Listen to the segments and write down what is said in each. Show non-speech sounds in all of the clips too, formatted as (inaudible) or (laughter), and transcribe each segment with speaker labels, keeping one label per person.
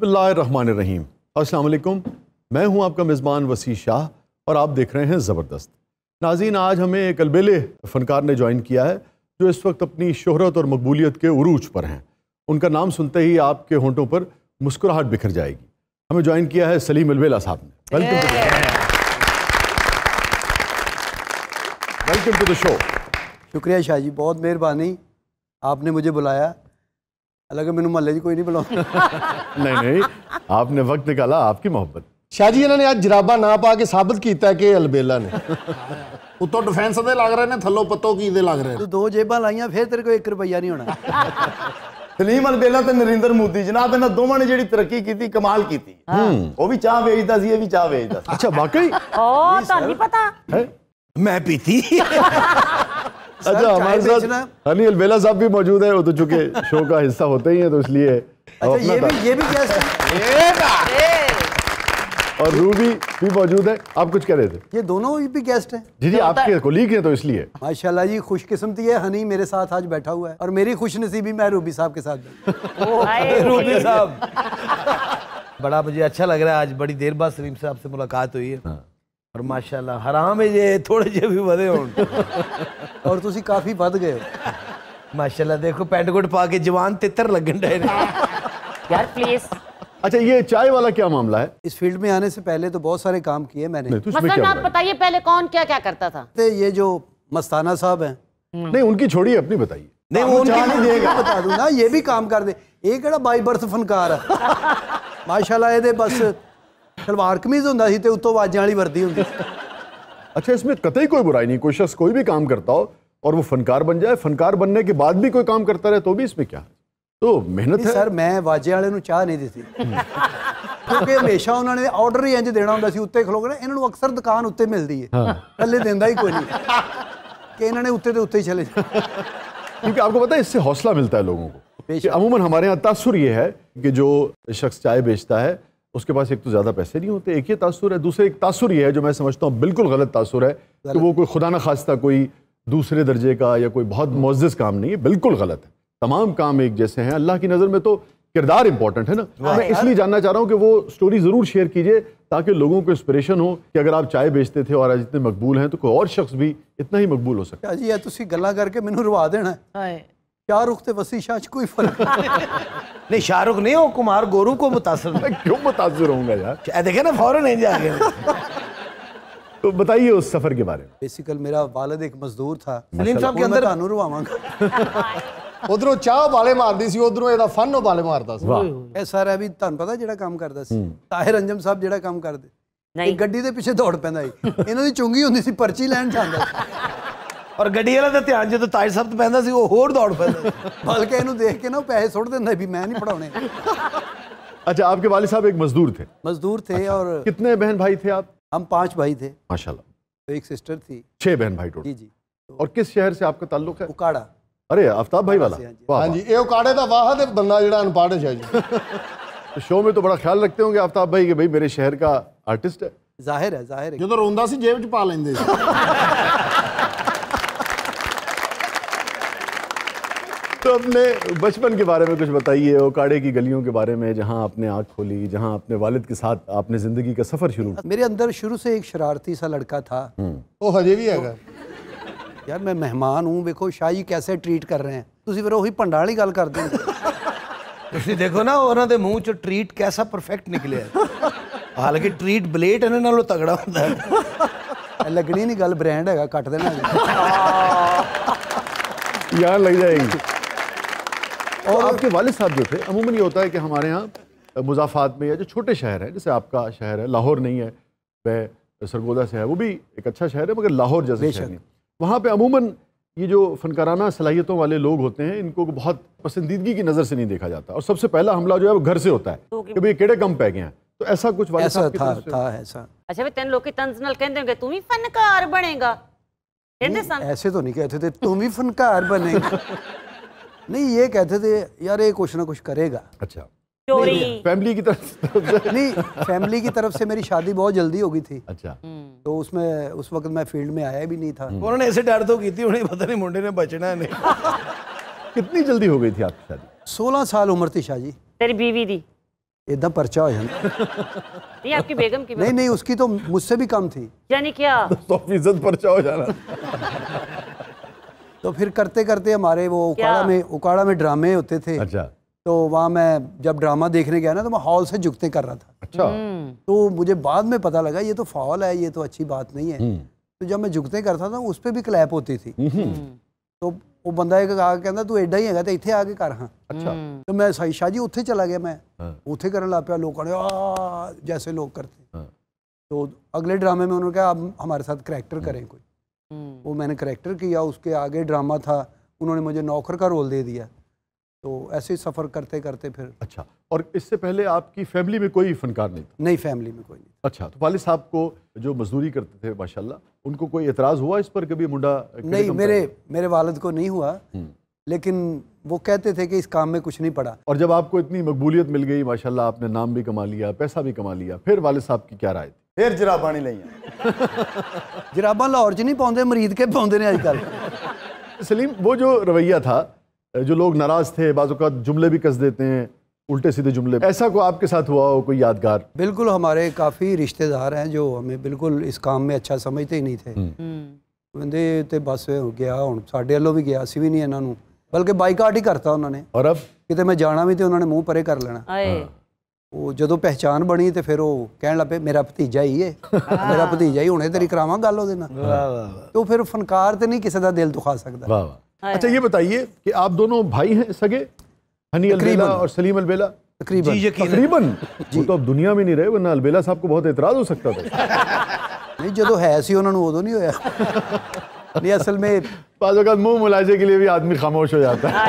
Speaker 1: बसमीम असलकुम मैं हूं आपका मेज़बान वसी शाह और आप देख रहे हैं ज़बरदस्त नाजीन आज हमें एक अलबेले फ़नकार ने ज्वाइन किया है जो इस वक्त अपनी शहरत और मकबूलियत के उरूज पर हैं उनका नाम सुनते ही आपके होंठों पर मुस्कुराहट बिखर जाएगी हमें ज्वाइन किया है सलीम अलबेला साहब ने welcome welcome to the
Speaker 2: show शुक्रिया शाह जी बहुत मेहरबानी आपने मुझे बुलाया ਹਾਲਾਂਕਿ
Speaker 1: ਮੈਨੂੰ ਮਹੱਲੇ 'ਚ ਕੋਈ ਨਹੀਂ ਬੁਲਾਉਂਦਾ ਨਹੀਂ ਨਹੀਂ ਆਪਨੇ ਵਕਤ ਨਿਕਾਲਾ ਆਪਕੀ ਮੁਹੱਬਤ ਸ਼ਾਹ ਜੀ ਇਹਨਾਂ ਨੇ ਅੱਜ ਜਰਾਬਾ ਨਾ ਪਾ ਕੇ ਸਾਬਤ ਕੀਤਾ ਕਿ ਅਲਬੇਲਾ ਨੇ
Speaker 3: ਉੱਤੋਂ ਡਿਫੈਂਸ ਦੇ ਲੱਗ ਰਹੇ ਨੇ ਥੱਲੋਂ ਪੱਤੋ ਕੀ ਦੇ ਲੱਗ ਰਹੇ ਤੂੰ ਦੋ ਜੇਬਾਂ ਲਾਈਆਂ ਫੇਰ ਤੇਰੇ ਕੋਲ 1 ਰੁਪਈਆ ਨਹੀਂ ਹੋਣਾ ਸਲੀਮ ਅਲਬੇਲਾ
Speaker 1: ਤੇ ਨਰਿੰਦਰ ਮੋਦੀ ਜਨਾਬ ਇਹਨਾਂ ਦੋਵਾਂ ਨੇ ਜਿਹੜੀ ਤਰੱਕੀ ਕੀਤੀ ਕਮਾਲ ਕੀਤੀ ਉਹ ਵੀ ਚਾਹ ਵੇਚਦਾ ਸੀ ਇਹ ਵੀ ਚਾਹ ਵੇਚਦਾ ਅੱਛਾ ਵਾਕਈ ਉਹ ਤੁਹਾਨੂੰ ਨਹੀਂ ਪਤਾ ਮੈਂ ਪੀਤੀ अच्छा हमारे साथ हनी अलबेला साहब भी मौजूद है वो तो चूंकि शो का हिस्सा होते ही है तो इसलिए अच्छा, और रूबी भी मौजूद है आप कुछ कह रहे थे
Speaker 2: ये दोनों भी गेस्ट हैं जी जी तो आपके कोलीग हैं तो इसलिए माशाल्लाह जी खुशकिस्मती है हनी मेरे साथ आज बैठा हुआ है और मेरी खुश नसीबी मैं रूबी साहब के साथ (laughs)
Speaker 1: (laughs)
Speaker 3: रूबी साहब (laughs) बड़ा मुझे अच्छा लग रहा है आज बड़ी देर बाद सलीम साहब से मुलाकात हुई है हाँ। और माशाल्लाह हराम है ये थोड़े जे भी बधे (laughs) हो और ਤੁਸੀਂ काफी बद गए माशाल्लाह देखो ਦੇਖੋ कोट ਕੋਟ ਪਾ ਕੇ ਜਵਾਨ ਤਿੱਤਰ ਲੱਗਣ यार प्लीज
Speaker 2: अच्छा ये चाय वाला क्या मामला है इस फील्ड में आने से पहले तो बहुत सारे काम किए मैंने तो मसलन आप
Speaker 4: बताइए पहले कौन क्या क्या करता था
Speaker 2: ये जो मस्ताना साहब हैं हम्म।
Speaker 1: नहीं उनकी छोड़िए अपनी बताइए
Speaker 2: नहीं वो उनकी देगा बता दूं ना ये भी काम कर दे एक बड़ा बाई बर्थ फनकार है (laughs) माशाल्लाह ये दे बस सलवार कमीज
Speaker 1: हों ਸੀ ਤੇ ਉੱਤੋਂ ਵਾਜਾਂ ਵਾਲੀ ਵਰਦੀ अच्छा इसमें कतई कोई बुराई नहीं कोई शख्स कोई भी काम करता हो और वो फनकार बन जाए फनकार बनने के बाद भी कोई काम करता रहे तो भी इसमें क्या तो मेहनत है सर मैं वाजे वाले ਨੂੰ ਚਾਹ ਨਹੀਂ ਦਿੱਤੀ ਕਿਉਂਕਿ ਹਮੇਸ਼ਾ ਉਹਨਾਂ ਨੇ ਆਰਡਰ ਹੀ ਇੰਜ ਦੇਣਾ
Speaker 2: ਹੁੰਦਾ ਸੀ ਉੱਤੇ ਖਲੋਗੇ ਨਾ ਇਹਨਾਂ ਨੂੰ ਅਕਸਰ ਦੁਕਾਨ ਉੱਤੇ ਮਿਲਦੀ ਹੈ ਥੱਲੇ ਦਿੰਦਾ ਹੀ ਕੋਈ ਨਹੀਂ उत्ते ਇਹਨਾਂ
Speaker 1: ਨੇ ਉੱਤੇ ਤੇ ਉੱਤੇ क्योंकि आपको पता है इससे हौसला मिलता है लोगों को अमूमन हमारे यहाँ तासुर ये है कि जो शख्स चाय बेचता है उसके पास एक तो ज़्यादा पैसे नहीं होते एक ये तासुर है दूसरे एक तासुर ये है जो मैं समझता हूँ बिल्कुल गलत तासुर है कि वो कोई खुदा न खास्ता कोई दूसरे दर्जे का या कोई बहुत मुजस हम्म। काम नहीं है बिल्कुल गलत है तमाम काम एक जैसे हैं अल्लाह की नज़र में तो किरदार इंपॉर्टेंट है ना मैं इसलिए जानना चाह रहा हूँ कि वो स्टोरी ज़रूर शेयर कीजिए ताकि लोगों को इंस्परेशन हो कि अगर आप चाय बेचते थे और आज इतने मकबूल हैं तो कोई और शख्स भी इतना ही मकबूल हो सकता
Speaker 2: अच्छा
Speaker 3: है जी या तुम गला करके मैनू रुवा देना शाहरुख तो वसी शाह कोई फर्क नहीं शाहरुख नहीं हो कुमार गोरू को मुतासर मैं क्यों मुतासर होऊंगा यार देखे ना फौरन नहीं
Speaker 1: जाएंगे तो बताइए उस सफर के बारे में
Speaker 3: बेसिकल मेरा वालद एक मजदूर
Speaker 2: था सलीम साहब के अंदर ਤੁਹਾਨੂੰ ਰਵਾਵਾਂਗਾ
Speaker 1: ਉਧਰੋਂ ਚਾਹ ਵਾਲੇ ਮਾਰਦੀ ਸੀ ਉਧਰੋਂ ਇਹਦਾ ਫਨ
Speaker 2: ਉਹ ਵਾਲੇ ਮਾਰਦਾ ਸੀ ਇਹ ਸਾਰਾ ਵੀ ਤੁਹਾਨੂੰ ਪਤਾ ਜਿਹੜਾ ਕੰਮ ਕਰਦਾ ਸੀ ਤਾਹਿਰ ਅੰਜਮ ਸਾਹਿਬ ਜਿਹੜਾ ਕੰਮ ਕਰਦੇ ਨਹੀਂ ਗੱਡੀ ਦੇ ਪਿੱਛੇ ਦੌੜ ਪੈਂਦਾ ਸੀ ਇਹਨਾਂ ਦੀ ਚੁੰਗੀ ਹੁੰਦੀ ਸੀ ਪਰਚੀ ਲੈਣ ਜਾਂਦਾ ਔਰ ਗੱਡੀ ਵਾਲਾ ਦਾ ਧਿਆਨ ਜਦੋਂ ਤਾਜ ਸਾਹਿਬ ਤੇ ਪੈਂਦਾ ਸੀ ਉਹ ਹੋਰ ਦੌੜ ਪੈਂਦਾ ਬਲਕਿ ਇਹਨੂੰ ਦੇਖ ਕੇ ਨਾ ਪੈਸੇ ਸੁੱਟ ਦਿੰਦਾ ਵੀ ਮੈਂ ਨਹੀਂ ਪੜਾਉਣੇ
Speaker 1: अच्छा आपके वाले साहब एक मजदूर थे मजदूर थे अच्छा, और कितने बहन भाई थे आप हम पांच भाई थे माशाल्लाह एक सिस्टर थी छह बहन भाई जी जी तो और किस शहर से आपका ताल्लुक है उकाड़ा अरे आफ्ताब भाई वाला हाँ जी हाँ हाँ ये उकाड़े का वाह बंदा जरा अनपढ़ है जी तो शो में तो बड़ा ख्याल रखते होंगे आफ्ताब भाई के भाई मेरे शहर का आर्टिस्ट है जाहिर है जाहिर है जो तो रोंदा जेब च पा लेंगे (laughs) तो अपने बचपन के बारे में कुछ बताइए काड़े की गलियों के बारे में जहाँ आपने आँख खोली जहाँ अपने वालिद के साथ आपने जिंदगी का सफर शुरू मेरे अंदर शुरू से एक शरारती सा लड़का था ओ हम्म। तो हजे भी है यार
Speaker 2: मैं मेहमान हूँ देखो शाही कैसे ट्रीट कर रहे हैं तुम फिर वही भंडाली गल कर
Speaker 3: दें देखो ना उन्होंने मुँह चो ट्रीट कैसा परफेक्ट निकले हालांकि ट्रीट ब्लेट इन्हें नो तगड़ा है लगनी नहीं गल ब्रांड है कट देना
Speaker 1: यार लग जाएगी और आपके वाल साहब जो थे अमूमन ये होता है कि हमारे यहाँ मुजाफात में या जो छोटे शहर हैं जैसे आपका शहर है लाहौर नहीं है वह सरगोदा से है वो भी एक अच्छा शहर है मगर लाहौर जैसे शहर नहीं वहाँ पर अमूमन ये जो फनकाराना सलाहियतों वाले लोग होते हैं इनको बहुत पसंदीदगी की नज़र से नहीं देखा जाता और सबसे पहला हमला जो है वो घर से होता है तो कि भाई केड़े कम पै गए हैं तो ऐसा कुछ वाले ऐसा था था ऐसा
Speaker 4: ਅੱਛਾ अच्छा, तेन लोग ਲੋਕੀ ਤੰਜ਼ ਨਾਲ ਕਹਿੰਦੇ ਹੋਣਗੇ ਤੂੰ ਵੀ ਫਨਕਾਰ ਬਣੇਗਾ ਕਹਿੰਦੇ ਸਨ
Speaker 1: ਐਸੇ ਤਾਂ
Speaker 2: ਨਹੀਂ ਕਹਤੇ ਤੇ ਤੂੰ नहीं ये कहते थे यार ये कुछ ना कुछ करेगा अच्छा फैमिली की तरफ से तो- नहीं फैमिली की तरफ से मेरी शादी बहुत जल्दी हो गई थी अच्छा हम्म। तो उसमें उस वक्त मैं फील्ड में आया भी नहीं था हम्म। उन्होंने
Speaker 3: ऐसे डर तो की थी उन्हें पता नहीं मुंडे ने बचना नहीं (laughs)
Speaker 2: कितनी जल्दी हो गई थी आपकी शादी सोलह साल उम्र थी शाह
Speaker 4: तेरी बीवी थी
Speaker 2: एकदम पर्चा हो जाना (laughs)
Speaker 4: नहीं आपकी बेगम की नहीं नहीं
Speaker 2: उसकी तो मुझसे भी कम थी यानी क्या तो (laughs) पर्चा हो जाना तो फिर करते करते हमारे वो उकाड़ा में उकाड़ा में ड्रामे होते थे अच्छा तो वहाँ मैं जब ड्रामा देखने गया ना तो मैं हॉल से झुकते कर रहा था अच्छा हम्म। तो मुझे बाद में पता लगा ये तो फॉल है ये तो अच्छी बात नहीं है हम्म। तो जब मैं झुकते करता था उस पर भी क्लैप होती थी हम्म। तो वो बंदा एक ਆ ਕੇ ਕਹਿੰਦਾ ਤੂੰ ਐਡਾ ਹੀ ਹੈਗਾ ਤੇ ਇੱਥੇ ਆ ਕੇ ਕਰ ਹਾਂ ਅੱਛਾ ਤੇ ਮੈਂ ਸਾਈ ਸ਼ਾਹ ਜੀ ਉੱਥੇ ਚਲਾ ਗਿਆ ਮੈਂ ਉੱਥੇ ਕਰਨ ਲੱਗ ਪਿਆ ਲੋਕਾਂ तो अगले ड्रामे में उन्होंने कहा अब हमारे साथ करेक्टर करें कोई वो मैंने करेक्टर किया उसके आगे ड्रामा था उन्होंने मुझे नौकर का रोल दे दिया तो ऐसे ही सफ़र करते करते फिर अच्छा
Speaker 1: और इससे पहले आपकी फैमिली में कोई फनकार नहीं था नहीं फैमिली में कोई नहीं अच्छा तो वाले साहब को जो मजदूरी करते थे माशाल्लाह उनको कोई एतराज़ हुआ इस पर कभी मुंडा नहीं मेरे मेरे वालद को नहीं हुआ हम्म। लेकिन वो कहते थे कि इस काम में कुछ नहीं पड़ा और जब आपको इतनी मकबूलियत मिल गई माशाल्लाह आपने नाम भी कमा लिया पैसा भी कमा लिया फिर वाले साहब की क्या राय थी फिर जराबा नहीं लिया (laughs) जराबा लाहौर च नहीं पाते मरीद के पाते ने अजकल सलीम वो जो रवैया था जो लोग नाराज थे बाजूक जुमले भी कस देते हैं उल्टे सीधे जुमले ऐसा को आपके साथ हुआ हो कोई यादगार बिल्कुल हमारे काफ़ी रिश्तेदार
Speaker 2: हैं जो हमें बिल्कुल इस काम में अच्छा समझते ही नहीं थे ਕਹਿੰਦੇ ਤੇ ਬਸ ਹੋ ਗਿਆ ਹੁਣ ਸਾਡੇ ਵੱਲੋਂ ਵੀ ਗਿਆ ਸੀ ਵੀ ਨਹੀਂ ਬਲਕਿ ਬਾਈਕਾਟ ਹੀ ਕਰਤਾ ਉਹਨਾਂ ਨੇ ਔਰ ਅਬ ਕਿਤੇ ਮੈਂ ਜਾਣਾ ਵੀ ਤੇ ਉਹਨਾਂ ਨੇ ਮੂੰਹ ਪਰੇ ਕਰ ਲੈਣਾ ਉਹ ਜਦੋਂ ਪਹਿਚਾਨ ਬਣੀ ਤੇ ਫਿਰ ਉਹ ਕਹਿਣ ਲੱਪੇ ਮੇਰਾ ਭਤੀਜਾ ਹੀ ਏ ਮੇਰਾ ਭਤੀਜਾ ਹੀ ਹੁਣੇ ਤੇਰੀ ਕਰਾਵਾਂ ਗੱਲ ਉਹਦੇ ਨਾਲ ਵਾਹ ਵਾਹ ਤੋ ਫਿਰ ਫਨਕਾਰ ਤੇ ਨਹੀਂ ਕਿਸੇ ਦਾ ਦਿਲ ਦੁਖਾ ਸਕਦਾ ਵਾਹ
Speaker 1: ਵਾਹ अच्छा ये बताइए कि आप दोनों भाई हैं सगे हनी अलबेला और सलीम अलबेला तकरीबन जी तकरीबन वो तो अब दुनिया में नहीं रहे वरना अलबेला साहब को बहुत एतराज हो सकता था नहीं जो है सी उन्होंने उदो नहीं होया नहीं असल में बाज़ात मुंह मुलाजे के लिए भी आदमी खामोश हो जाता है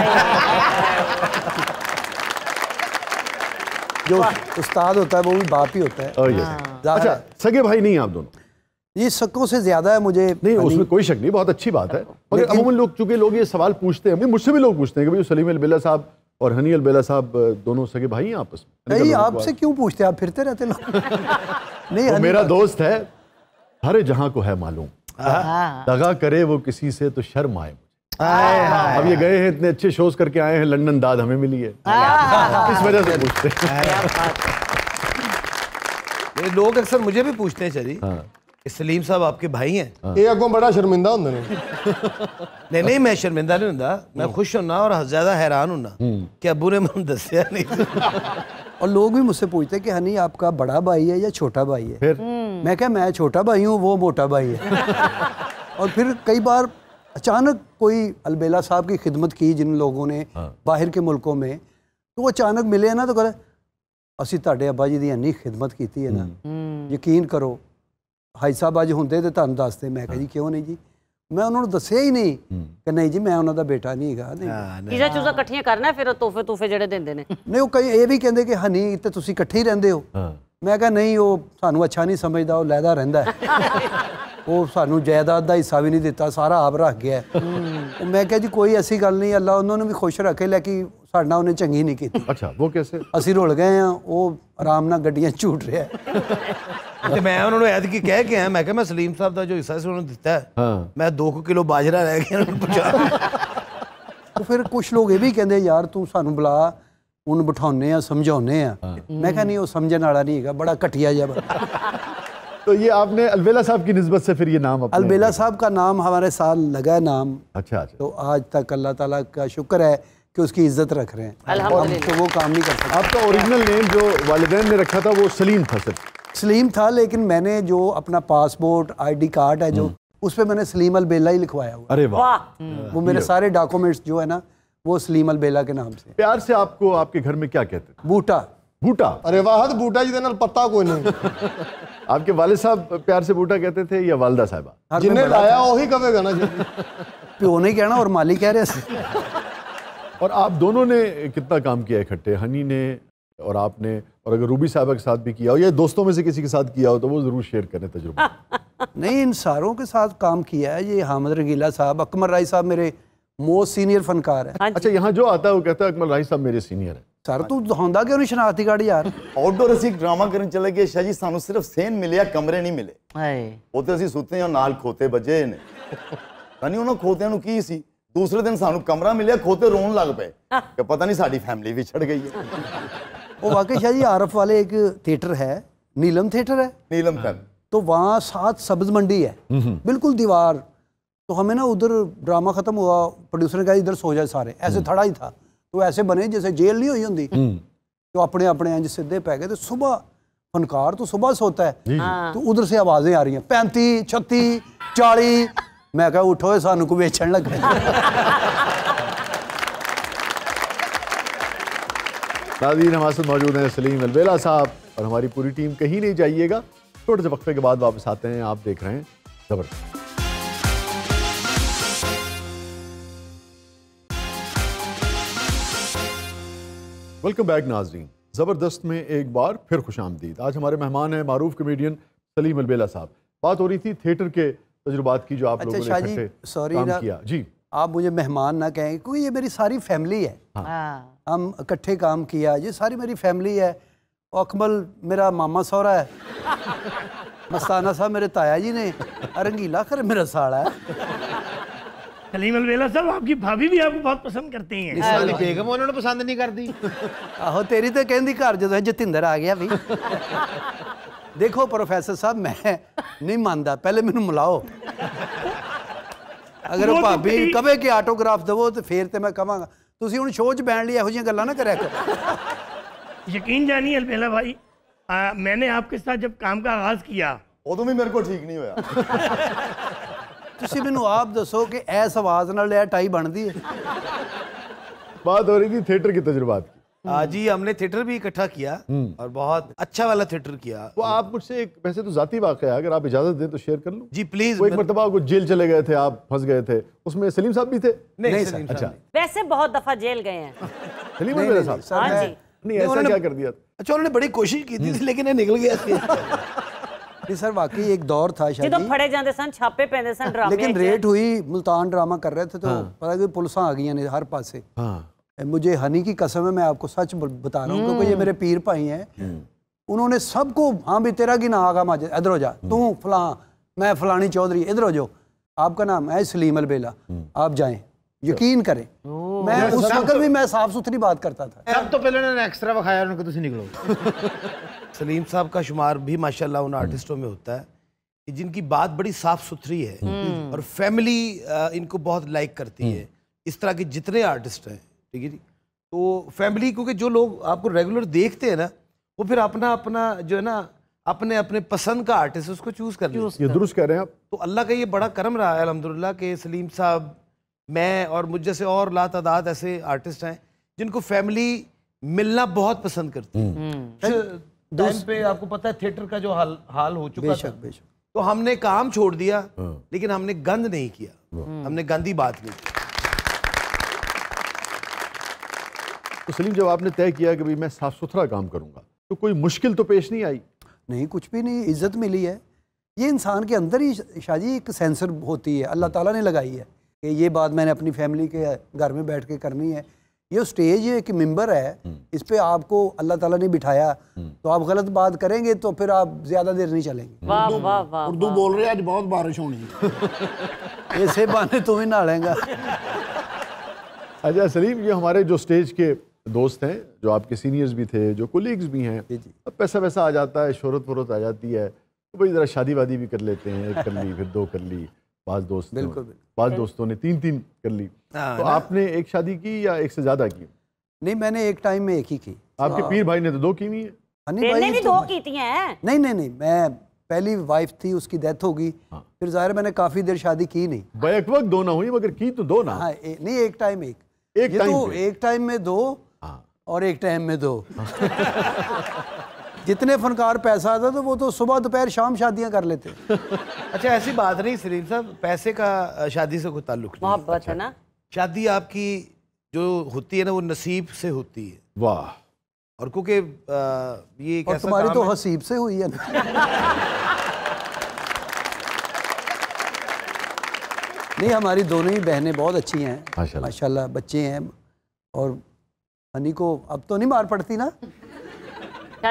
Speaker 1: जो उस्ताद होता है वो भी बाप ही होता है हाँ। अच्छा सगे भाई नहीं आप दोनों ये सकों से ज्यादा है मुझे नहीं उसमें कोई शक नहीं बहुत अच्छी बात है मगर अमूमन लोग चूंकि लोग ये सवाल पूछते हैं मुझसे भी लोग पूछते हैं कि भाई सलीम अलबेला साहब और हनी अलबेला साहब दोनों सगे भाई हैं आपस में नहीं आपसे
Speaker 2: क्यों पूछते हैं आप फिरते रहते लोग (laughs) नहीं मेरा
Speaker 1: दोस्त है हरे जहाँ को है मालूम दगा हाँ। हाँ। करे वो किसी से तो शर्म आए मुझे हाँ। अब ये गए हैं इतने अच्छे शोज करके आए हैं लंदन दाद हमें मिली है
Speaker 3: इस वजह
Speaker 1: से पूछते लोग अक्सर मुझे भी
Speaker 3: पूछते हैं चली सलीम साहब आपके भाई हैं ये ਅੱਗੋਂ बड़ा शर्मिंदा होंगे नहीं नहीं मैं शर्मिंदा नहीं हूँ मैं हम्म। खुश हूं और ज्यादा हैरान हूं हम्म। कि अबू ने मैं ਮੈਨੂੰ नहीं
Speaker 2: और लोग भी मुझसे पूछते कि हनी आपका बड़ा भाई है या छोटा भाई है फिर हम्म। मैं क्या मैं छोटा भाई हूँ वो मोटा भाई है (laughs) और फिर कई बार अचानक कोई अलबेला साहब की खिदमत की जिन लोगों ने हाँ। बाहर के मुल्कों में तो अचानक मिले ना तो कह असी ਤੁਹਾਡੇ अबा जी की इन्नी खिदमत की है ना हम्म। हम्म। यकीन करो हाई साहब अज होंगे तो तुम दसते मैं ਕਿਹਾ ਜੀ ਕਿਉਂ ਨਹੀਂ ਮੈਂ ਉਹਨਾਂ ਨੂੰ ਦੱਸਿਆ ਹੀ ਨਹੀਂ ਕਿ ਨਹੀਂ ਜੀ ਮੈਂ ਉਹਨਾਂ ਦਾ ਬੇਟਾ ਨਹੀਂ ਹੈਗਾ ਨਹੀਂ ਚੀਜ਼ਾਂ
Speaker 4: ਚੂਜ਼ਾਂ ਇਕੱਠੀਆਂ ਕਰਨਾ ਫਿਰ ਤੋਹਫੇ ਤੋਹਫੇ ਜਿਹੜੇ ਦਿੰਦੇ ਨੇ
Speaker 2: ਨਹੀਂ ਉਹ ਕਈ ਇਹ ਵੀ ਕਹਿੰਦੇ ਕਿ ਹਨੀ ਤੇ ਤੁਸੀਂ ਇਕੱਠੇ ਹੀ ਰਹਿੰਦੇ ਹੋ ਮੈਂ ਕਿਹਾ ਨਹੀਂ ਉਹ ਸਾਨੂੰ ਅੱਛਾ ਨਹੀਂ ਸਮਝਦਾ ਉਹ ਲੈਦਾ ਰਹਿੰਦਾ (laughs) ਉਹ ਸਾਨੂੰ ਜਾਇਦਾਦ ਦਾ ਹਿੱਸਾ ਵੀ ਨਹੀਂ ਦਿੱਤਾ ਸਾਰਾ ਆਪ ਰੱਖ ਗਿਆ ਉਹ ਮੈਂ ਕਿਹਾ ਜੀ ਕੋਈ ਐਸੀ ਗੱਲ ਨਹੀਂ ਅੱਲਾ ਉਹਨਾਂ ਨੂੰ ਵੀ ਖੁਸ਼ ਰੱਖੇ ਲੇਕਿਨ ਸਾਡਾ ਉਹਨੇ ਚੰਗੀ ਨਹੀਂ ਕੀਤੀ ਅੱਛਾ ਉਹ ਕਿਵੇਂ ਅਸੀਂ ਰੁਲ ਗਏ ਆ ਉਹ ਆਰਾਮ ਨਾਲ ਗੱਡੀਆਂ ਝੂਟ ਰਿਹਾ (laughs) ਤੇ तो ये आपने साहब की नस्बत से फिर ये नाम साहब का नाम हमारे साथ लगा है नाम अच्छा अच्छा तो आज तक अल्लाह ताला का शुक्र है कि उसकी इज्जत रख रहे हैं और
Speaker 1: तो वो काम नहीं कर सकते आपका ओरिजिनल नेम जो वालदेन ने रखा था वो सलीम था सर सलीम था लेकिन
Speaker 2: मैंने जो अपना पासपोर्ट आईडी कार्ड है जो हम्म। उस पर मैंने सलीम अल बेला ही लिखवाया हुआ
Speaker 3: अरे वाह
Speaker 4: हम्म। वो मेरे
Speaker 2: सारे डॉक्यूमेंट्स जो है ना वो सलीम अल बेला के नाम से प्यार से आपको आपके घर
Speaker 1: में क्या कहते बूटा बूटा अरे वाह तो बूटा जी देना पता कोई नहीं (laughs) आपके वाले साहब प्यार से बूटा कहते थे या वालदा साहबा जिन्हें लाया वही कहेगा ना जी (laughs) प्यो नहीं कहना और माली कह रहे और आप दोनों ने कितना काम किया इकट्ठे हनी ने और आपने और अगर रूबी साहबा के साथ भी किया हो या दोस्तों में से किसी के साथ किया हो तो वो ज़रूर शेयर करें तजुर्बा (laughs) नहीं इन सारों के साथ काम किया है ये हामद रंगीला साहब अकमर राय साहब मेरे मोस्ट सीनियर फनकार है अच्छा यहाँ जो आता है वो कहता है अकमर राय साहब मेरे सीनियर है सर तू ਹੁੰਦਾ क्यों नहीं शनाती गाड़ी यार आउटडोर ਅਸੀਂ ड्रामा करने चले गए शाह जी सू सिर्फ सेन मिले ਕਮਰੇ ਨਹੀਂ ਮਿਲੇ ਹਾਏ ਉੱਥੇ ਅਸੀਂ ਸੁੱਤੇ ਹਾਂ ਨਾਲ ਖੋਤੇ ਵੱਜੇ ਨੇ ਤਾਂ ਨਹੀਂ ਉਹਨਾਂ ਖੋਤਿਆਂ ਨੂੰ दूसरे दिन सू कमरा मिले खोते रोन लग पे (laughs) पता नहीं साड़ी फैमिली ਨਹੀਂ ਸਾਡੀ ਫੈਮਿਲੀ और वाकई शाह जी आरफ वाले एक थिएटर है नीलम थिएटर है नीलम का हाँ।
Speaker 2: तो वहाँ साथ सब्ज मंडी है
Speaker 3: बिल्कुल
Speaker 2: दीवार तो हमें ना उधर ड्रामा खत्म हुआ प्रोड्यूसर ने कहा इधर सो जाए सारे ऐसे हम्म। थड़ा ही था तो ऐसे बने जैसे जेल नहीं हुई होंगी हम्म। तो अपने अपने इंज सीधे पै गए तो सुबह फनकार तो सुबह सोता है हाँ। तो उधर से आवाजें आ रही हैं पैंती छत्ती चाली मैं कहा उठो सानू को बेचन लगे
Speaker 1: नाजीन हमारे साथ मौजूद हैं सलीम अलबेला साहब और हमारी पूरी टीम कहीं नहीं जाइएगा छोटे से वक्फे के बाद वापस आते हैं आप देख रहे हैं ज़बरदस्त वेलकम बैक नाजरीन ज़बरदस्त में एक बार फिर खुश आमदीद आज हमारे मेहमान हैं मरूफ कमेडियन सलीम अलबेला साहब बात हो रही थी थिएटर के तजुर्बात की जो आप अच्छा लोगों ने सॉरी किया जी
Speaker 2: आप मुझे मेहमान ना कहें क्योंकि ये मेरी सारी फैमिली है हाँ।, हाँ। हम इकट्ठे काम किया ये सारी मेरी फैमिली है अकमल मेरा मामा सौरा है मस्ताना साहब मेरे ताया जी ने रंगीला खर मेरा साला है सलीम अलवेला साहब आपकी भाभी भी आपको बहुत पसंद करती
Speaker 3: हैं निसाली बेगम
Speaker 2: उन्होंने पसंद नहीं करती आहो तेरी तो कहती घर जो जतिंदर आ गया भी देखो प्रोफेसर साहब मैं नहीं मानता पहले मैं मिलाओ अगर तो भाभी कवे कि आटोग्राफ दवो तो फिर तो मैं कहांगा ਤੁਸੀਂ ਹੁਣ ਸ਼ੋਅ 'ਚ ਬੈਣ ਲਈ ਇਹੋ ਜਿਹੀਆਂ ਗੱਲਾਂ ਨਾ ਕਰਿਆ ਕਰੋ
Speaker 3: ਯਕੀਨ ਜਾਨੀ ਅਲਬੇਲਾ ਭਾਈ मैंने आपके साथ जब काम का आगाज किया ਉਦੋਂ ਵੀ ਮੇਰੇ ਕੋਲ ਠੀਕ ਨਹੀਂ ਹੋਇਆ ਤੁਸੀਂ ਮੈਨੂੰ ਆਪ ਦੱਸੋ ਕਿ ਇਸ ਆਵਾਜ਼
Speaker 2: ਨਾਲ ਇਹ ਟਾਈ ਬਣਦੀ ਹੈ ਬਾਤ ਹੋ ਰਹੀ थी थिएटर की ਤਜਰਬਾਤ
Speaker 3: हम्म। जी हमने थिएटर भी इकट्ठा किया हम्म। और बहुत अच्छा वाला थिएटर किया वो आप मुझसे एक
Speaker 1: वैसे तो जाती वाक़ है अगर आप इजाजत दें तो शेयर कर लूँ जी प्लीज वो एक मरतबा कुछ जेल चले गए थे आप फंस गए थे उसमें सलीम साहब भी थे नहीं, नहीं सलीम अच्छा
Speaker 4: वैसे बहुत दफा जेल गए हैं
Speaker 1: सलीम साहब हाँ
Speaker 3: नहीं ऐसा क्या कर दिया अच्छा उन्होंने बड़ी कोशिश की थी हम्म। (laughs) लेकिन निकल गया (laughs)
Speaker 2: सर वाकई एक दौर था शायद तो
Speaker 4: फड़े जाते सन छापे पैंदे सन ड्रामे लेकिन रेट
Speaker 2: हुई मुल्तान ड्रामा कर रहे थे तो हाँ। पता पुलिस आ गई ने हर पासे हाँ मुझे हनी की कसम है मैं आपको सच बता रहा हूँ क्योंकि ये हम्म। मेरे पीर भाई हैं हम्म। उन्होंने सबको हाँ भी तेरा की ना आगा माजे इधर हो जा हम्म। तू फला मैं फलानी चौधरी इधर हो जो आपका नाम है सलीम अलबेला आप जाए यकीन करें
Speaker 3: मैं उस वक्त तो भी
Speaker 2: मैं साफ सुथरी बात करता था
Speaker 3: सब तो पहले उन्होंने एक्स्ट्रा बखाया उनको तुम निकलो (laughs) सलीम साहब का शुमार भी माशाल्लाह उन आर्टिस्टों में होता है कि जिनकी बात बड़ी साफ सुथरी है और फैमिली इनको बहुत लाइक करती है इस तरह के जितने आर्टिस्ट हैं ठीक है जी तो फैमिली क्योंकि जो लोग आपको रेगुलर देखते हैं ना वो फिर अपना अपना जो है ना अपने अपने पसंद का आर्टिस्ट उसको चूज़ कर ये दुरुस्त रहे हैं आप तो अल्लाह का ये बड़ा करम रहा है अलहमदिल्ला के सलीम साहब मैं और मुझ जैसे और तदाद ऐसे आर्टिस्ट हैं जिनको फैमिली मिलना बहुत पसंद करती है टाइम हम्म। हम्म। पे आपको पता है थिएटर का जो हाल हाल हो चुका बेशक, था बेशक। तो हमने काम छोड़ दिया हाँ। लेकिन हमने गंद नहीं किया हाँ। हमने गंदी बात
Speaker 1: नहीं की तो सलीम जब आपने तय किया कि भाई मैं साफ सुथरा काम करूँगा तो कोई मुश्किल तो पेश नहीं आई नहीं कुछ भी नहीं इज्जत मिली है
Speaker 2: ये इंसान के अंदर ही शादी एक सेंसर होती है अल्लाह ताला ने लगाई है कि ये बात मैंने अपनी फैमिली के घर में बैठ के करनी है ये स्टेज एक मेंबर है हम्म। इस पर आपको अल्लाह ताला ने बिठाया हम्म। तो आप गलत बात करेंगे तो फिर आप ज्यादा देर नहीं चलेंगे उर्दू बोल रहे आज बहुत बारिश होनी
Speaker 1: (laughs) ऐसे बहाने तुम्हें ही अच्छा सलीम ये हमारे जो स्टेज के दोस्त हैं जो आपके सीनियर्स भी थे जो कोलीग्स भी हैं अब पैसा वैसा आ जाता है शहरत वरत आ जाती है तो भाई ज़रा शादी वादी भी कर लेते हैं एक कर ली फिर दो कर ली पाँच दोस्त बिल्कुल पाँच दोस्तों ने तीन तीन कर ली हाँ, तो आपने एक शादी की या एक से ज़्यादा की नहीं मैंने एक टाइम में एक ही की आपके हाँ। पीर भाई ने तो दो की हुई है हाँ, भाई भी तो दो की थी हैं नहीं नहीं नहीं मैं पहली
Speaker 2: वाइफ थी उसकी डेथ हो गई हाँ। फिर जाहिर मैंने काफी देर शादी की नहीं बैक वक्त दो ना हुई मगर की तो दो ना हाँ, ए, नहीं एक टाइम एक एक टाइम तो में दो और एक टाइम में दो जितने फनकार पैसा आता तो वो तो सुबह दोपहर शाम शादियां
Speaker 3: कर लेते अच्छा ऐसी बात नहीं सलीम साहब पैसे का शादी से कोई ताल्लुक नहीं अच्छा। है ना शादी आपकी जो होती है ना वो नसीब से होती है वाह और क्योंकि ये और तुम्हारी तो हसीब से हुई है ना
Speaker 2: नहीं हमारी दोनों ही बहनें बहुत अच्छी हैं माशाल्लाह बच्चे हैं और हनी को अब तो नहीं मार
Speaker 4: पड़ती ना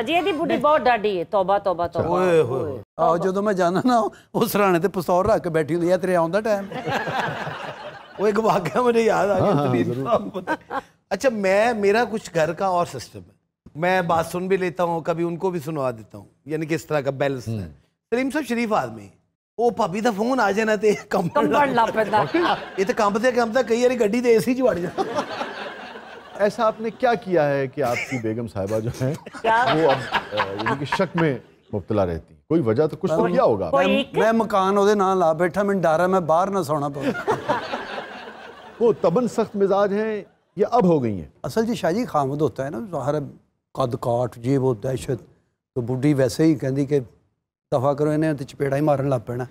Speaker 4: ਜੀ ਇਹਦੀ ਬੁੱਢੀ ਬਹੁਤ ਡਾਡੀ ਹੈ ਤੌਬਾ ਤੌਬਾ ਤੌਬਾ ਓਏ ਹੋਏ
Speaker 2: ਆਹ ਜਦੋਂ
Speaker 3: ਮੈਂ ਜਾਣਾ ਨਾ ਉਹ ਸਰਾਣੇ ਤੇ ਪਸੌਰ ਰੱਖ ਕੇ ਬੈਠੀ ਹੁੰਦੀ ਆ ਤੇਰੇ ਆਉਂਦਾ ਟਾਈਮ ਉਹ ਇੱਕ ਵਾਕਿਆ ਮੈਨੂੰ ਯਾਦ ਆ ਗਿਆ ਤਰੀਕ अच्छा मैं मेरा कुछ घर का और सिस्टम है मैं बात सुन भी लेता हूँ कभी उनको भी सुनवा देता हूँ यानी कि इस तरह का बैलेंस है सलीम साहब शरीफ आदमी ਉਹ ਭਾਬੀ ਦਾ ਫੋਨ ਆ ਜਾਣਾ ਤੇ ਕੰਬਣ ਲੱਗ ਪੈਂਦਾ ਇਹ ਤਾਂ ਕੰਬਦੇ
Speaker 1: ਕੰਬਦਾ ਕਈ ਵਾਰੀ ਗੱਡੀ ਦੇ ਏਸੀ ਚ ਵੜ ਜਾਂਦਾ ऐसा आपने क्या किया है कि आपकी बेगम साहिबा जो है
Speaker 4: वो
Speaker 1: अब यानी शक में मुबतला रहती है कोई वजह तो कुछ तो किया होगा मैं, मैं
Speaker 2: मकान ਉਹਦੇ ना ला बैठा मैं डारा मैं बाहर ना सोना ਸੌਣਾ वो तबन सख्त मिजाज हैं या अब हो गई हैं असल जी शाह जी खामद होता है ना ज़ाहिर कद काट जी वो दहशत तो बुढ़ी वैसे ही कहती कि दफा करो इन्हें तो चपेड़ा ही मारन लग पैना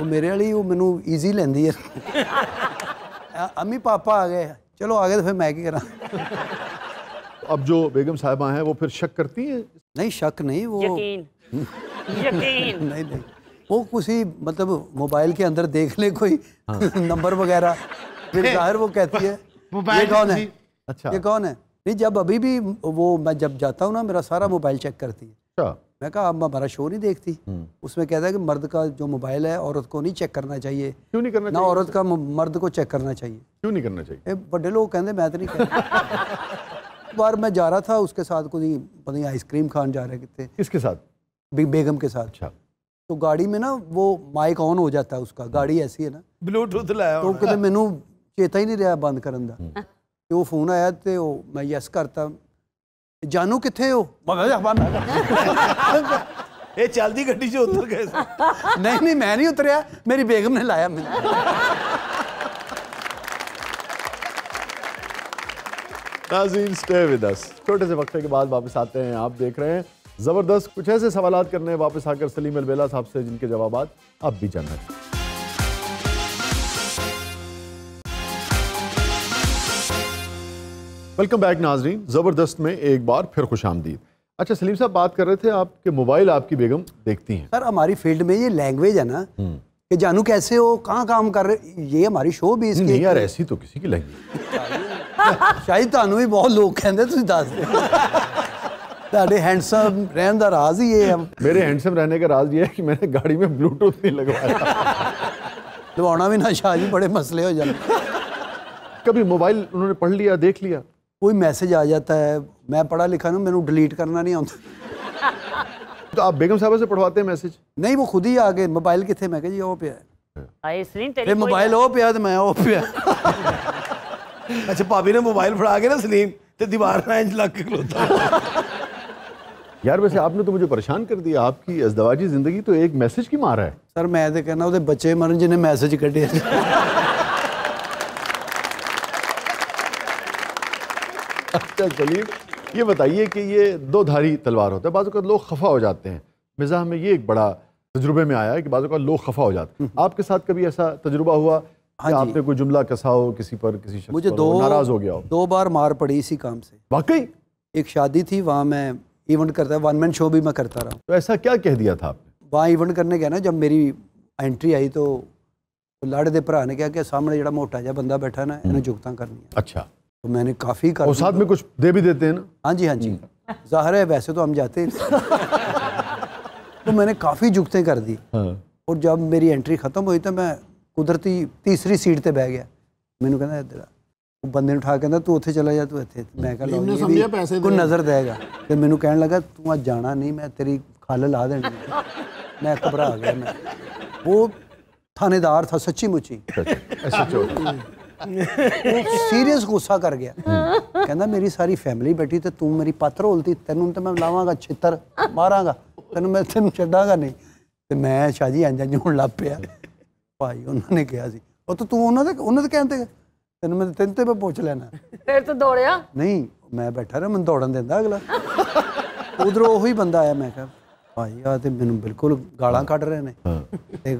Speaker 2: तो (laughs) मेरे वाली वो मैनू ईजी लेंदी है (laughs) अम्मी पापा आ गए चलो आगे तो फिर मैं क्या करा
Speaker 1: अब जो बेगम साहबा हैं वो फिर शक करती हैं नहीं शक नहीं वो यकीन
Speaker 2: (laughs) नहीं नहीं वो कुछ ही मतलब मोबाइल के अंदर देख ले कोई हाँ। (laughs) नंबर वगैरह फिर (laughs) जाहिर वो कहती है मोबाइल कौन है अच्छा ये कौन है नहीं जब अभी भी वो मैं जब जाता हूँ ना मेरा सारा मोबाइल चेक करती है अच्छा मैं कहा अब हमारा शो नहीं देखती हम्म। उसमें कहता है कि मर्द का जो मोबाइल है औरत को नहीं चेक करना चाहिए क्यों नहीं करना ना औरत का मर्द को चेक करना चाहिए क्यों नहीं करना चाहिए बड़े लोग कहते मैं तो नहीं कहता (laughs) बार मैं जा रहा था उसके साथ कुछ पता नहीं आइसक्रीम खान जा रहे थे इसके साथ बेगम के साथ अच्छा तो गाड़ी में ना वो माइक ऑन हो जाता है उसका गाड़ी ऐसी है ना ब्लूटूथ लाया तो कहते मैनू चेता ही नहीं रहा बंद करने का हम्म। तो वो फोन आया तो मैं यस करता जानू कि (laughs) चलती गड्डी ਕਿਹਾ उतर
Speaker 4: गए नहीं
Speaker 2: नहीं मैं नहीं उतरिया मेरी बेगम ने लाया मैं
Speaker 1: स्टे विद अस छोटे से वक्त के बाद वापस आते हैं आप देख रहे हैं ज़बरदस्त कुछ ऐसे सवाल करने वापस आकर सलीम अलबेला साहब से जिनके जवाब आप भी जानना चाहिए वेलकम बैक नाजरीन ज़बरदस्त में एक बार फिर खुश आमदीद अच्छा सलीम साहब बात कर रहे थे आपके मोबाइल आपकी बेगम देखती हैं सर हमारी फील्ड में ये लैंग्वेज है ना हम्म। कि जानू कैसे हो कहाँ काम कर रहे ये हमारी शो भी इसकी नहीं यार ऐसी तो किसी की लैंग्वेज (laughs) शायद ਤੁਹਾਨੂੰ ਵੀ बहुत लोग कहते ਤੁਸੀਂ ਦੱਸ में ब्लूटूथ नहीं लगवाया ਲਵਾਉਣਾ (laughs) बड़े मसले हो जाते
Speaker 2: कभी मोबाइल उन्होंने पढ़ लिया देख लिया कोई मैसेज आ जाता है मैं पढ़ा लिखा ना मैंने डिलीट करना नहीं आता तो आप बेगम साहब से पढ़वाते हैं मैसेज नहीं वो खुद ही आ गए मोबाइल कितने मैं जी ओ पे
Speaker 4: है मोबाइल हाँ, ओ
Speaker 2: पे तो मैं ओ पे
Speaker 3: अच्छा भाभी ने मोबाइल फड़ा के ना सलीम तो दीवार
Speaker 1: यार वैसे आपने तो मुझे परेशान कर दिया आपकी अजदवाजी जिंदगी तो एक मैसेज की मार है सर मैं तो कहना बच्चे ਬੱਚੇ जिन्हें मैसेज कटे अच्छा सलीम ये बताइए कि ये दो धारी तलवार होता है बाजूक लोग खफा हो जाते हैं मिजाह में ये एक बड़ा तजुर्बे में आया है कि बाजूक लोग खफा हो जाते हैं आपके साथ कभी ऐसा तजुर्बा हुआ हाँ जी। आपने कोई जुमला कसा हो किसी पर किसी शख्स मुझे दो नाराज़ हो गया हो दो बार मार पड़ी इसी काम से वाकई एक
Speaker 2: शादी थी वहाँ मैं इवेंट करता वन मैन शो भी मैं करता रहा
Speaker 1: तो ऐसा क्या कह दिया था आपने
Speaker 2: वहाँ इवेंट करने गया ना जब मेरी एंट्री आई तो लाड़े के भरा ने कहा कि सामने जो मोटा जहा बंदा बैठा ना हम्म। इन्हें जुगत करनी
Speaker 1: अच्छा तो
Speaker 2: मैंने काफ़ी कर और साथ में कुछ
Speaker 1: दे भी देते हैं ना
Speaker 2: हाँ जी हाँ जी हम्म। जाहिर है वैसे तो हम जाते हैं तो मैंने काफ़ी जुगतें कर दी हाँ। और जब मेरी एंट्री ख़त्म हुई तो मैं कुदरती तीसरी सीट पे बह गया मैंू कहना तेरा ਉਹ ਬੰਦੇ ਨੂੰ ਠਾ ਕਹਿੰਦਾ ਤੂੰ ਉੱਥੇ ਚਲਾ ਜਾ ਤੂੰ ਇੱਥੇ ਮੈਂ ਕਹਾਂ ਲੋ ਇਹ ਕੋਈ ਨਜ਼ਰ ਦੇਗਾ ਫਿਰ ਮੈਨੂੰ ਕਹਿਣ ਲੱਗਾ ਤੂੰ ਆ ਜਾਣਾ ਨਹੀਂ ਮੈਂ ਤੇਰੀ ਖਲ ਲਾ ਦੇਣੀ ਮੈਂ ਘਬਰਾ ਗਿਆ ਮੈਂ ਉਹ ਥਾਣੇਦਾਰ ਥਾ ਸੱਚੀ ਸੀਰੀਅਸ ਗੁੱਸਾ ਕਰ ਗਿਆ ਕਹਿੰਦਾ ਮੇਰੀ ਸਾਰੀ ਫੈਮਿਲੀ ਬੈਠੀ ਤੇ ਤੂੰ ਮੇਰੀ ਪਾਤਰ ਹੋਲਦੀ ਤੈਨੂੰ ਤੇ ਮੈਂ ਲਾਵਾਂਗਾ ਛਿੱਤਰ ਮਾਰਾਂਗਾ ਤੈਨੂੰ ਮੈਂ ਤੈਨੂੰ ਛੱਡਾਂਗਾ ਨਹੀਂ ਤੇ ਮੈਂ ਸ਼ਾਹ ਜੀ ਅੰਜਾਂ ਜੂਣ ਲੱਗ ਪਿਆ ਭਾਈ ਉਹਨਾਂ ਨੇ ਕਿਹਾ ਸੀ ਉਹ ਤਾਂ ਤੂੰ ਉਹਨਾਂ ਦੇ ਉਹਨਾਂ ਦੇ ਕਹਿਣ ਤੇ ਤੈਨੂੰ ਮੈਂ ਤੈਨੂੰ ਤੇ ਮੈਂ ਪੁੱਛ ਲੈਣਾ
Speaker 4: ਫਿਰ ਤੂੰ ਦੌੜਿਆ
Speaker 2: ਨਹੀਂ ਮੈਂ ਬੈਠਾ ਰਿਹਾ ਮੈਨੂੰ ਦੌੜਨ ਦਿੰਦਾ ਅਗਲਾ ਉਧਰੋਂ ਉਹੀ ਬੰਦਾ ਆਇਆ ਮੈਂ ਕਿਹਾ ਭਾਈ ਆ ਤੇ ਮੈਨੂੰ ਬਿਲਕੁਲ ਗਾਲਾਂ ਕੱਢ ਰਹੇ ਨੇ
Speaker 3: ਤੇ